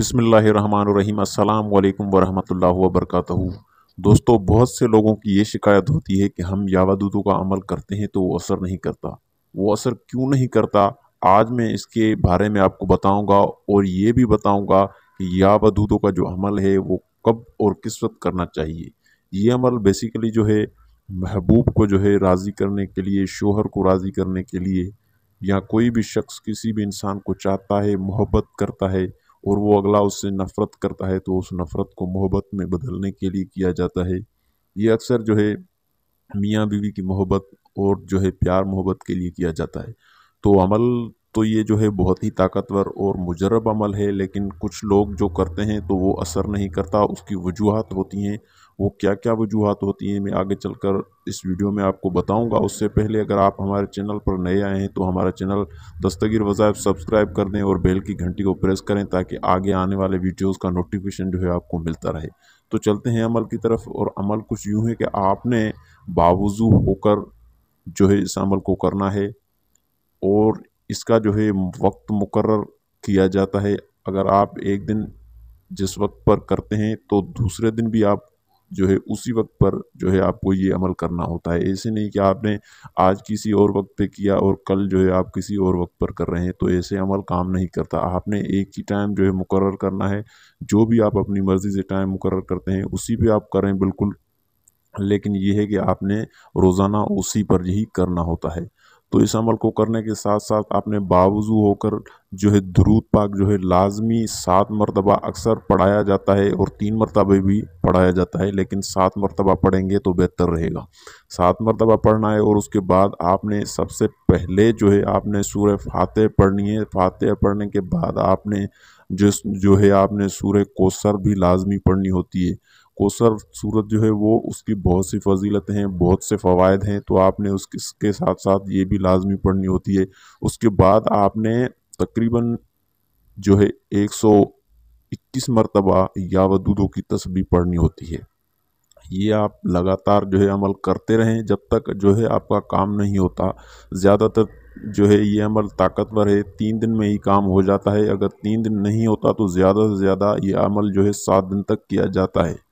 बसमीम अल्लाम वरहमतुल्लाह वबरक दोस्तों बहुत से लोगों की ये शिकायत होती है कि हम यावादूतों का अमल करते हैं तो वो असर नहीं करता वो असर क्यों नहीं करता आज मैं इसके बारे में आपको बताऊंगा और ये भी बताऊंगा कि यावादूतों का जो अमल है वो कब और किस वक्त करना चाहिए ये अमल बेसिकली जो है महबूब को जो है राज़ी करने के लिए शोहर को राज़ी करने के लिए या कोई भी शख्स किसी भी इंसान को चाहता है मोहब्बत करता है और वो अगला उससे नफ़रत करता है तो उस नफ़रत को मोहब्बत में बदलने के लिए किया जाता है ये अक्सर जो है मियाँ बीवी की मोहब्बत और जो है प्यार मोहब्बत के लिए किया जाता है तो अमल तो ये जो है बहुत ही ताकतवर और मुजरब अमल है लेकिन कुछ लोग जो करते हैं तो वो असर नहीं करता उसकी वजूहत होती हैं वो क्या क्या वजूहत होती हैं मैं आगे चलकर इस वीडियो में आपको बताऊंगा उससे पहले अगर आप हमारे चैनल पर नए आए हैं तो हमारा चैनल दस्तगीर वज़ायब सब्सक्राइब कर दें और बेल की घंटी को प्रेस करें ताकि आगे आने वाले वीडियोस का नोटिफिकेशन जो है आपको मिलता रहे तो चलते हैं अमल की तरफ और अमल कुछ यूँ है कि आपने बावजू होकर जो है इस अमल को करना है और इसका जो है वक्त मुकर किया जाता है अगर आप एक दिन जिस वक्त पर करते हैं तो दूसरे दिन भी आप जो है उसी वक्त पर जो है आपको ये अमल करना होता है ऐसे नहीं कि आपने आज किसी और वक्त पे किया और कल जो है आप किसी और वक्त पर कर रहे हैं तो ऐसे अमल काम नहीं करता आपने एक ही टाइम जो है मुकर करना है जो भी आप अपनी मर्ज़ी से टाइम मुकर करते हैं उसी पर आप करें बिल्कुल लेकिन यह है कि आपने रोज़ाना उसी पर ही करना होता है तो इस अमल को करने के साथ साथ आपने बावजू होकर जो है दरूद पाक जो है लाजमी सात मरतबा अक्सर पढ़ाया जाता है और तीन मरतबे भी पढ़ाया जाता है लेकिन सात मरतबा पढ़ेंगे तो बेहतर रहेगा सात मरतबा पढ़ना है और उसके बाद आपने सबसे पहले जो है आपने सूर्य फातह पढ़नी है फातह पढ़ने के बाद आपने जिस जो है आपने सूर्य कोसर भी लाजमी पढ़नी होती है कोसर सूरत जो है वो उसकी बहुत सी फजीलतें हैं बहुत से फ़वाद हैं तो आपने उसके साथ साथ ये भी लाजमी पढ़नी होती है उसके बाद आपने तकरीबन जो है एक सौ इक्कीस मरतबा या वदूदों की तस्वीर पढ़नी होती है ये आप लगातार जो है अमल करते रहें जब तक जो है आपका काम नहीं होता ज़्यादातर जो है ये अमल ताकतवर है तीन दिन में ही काम हो जाता है अगर तीन दिन नहीं होता तो ज़्यादा से ज़्यादा ये अमल जो है सात दिन तक किया जाता है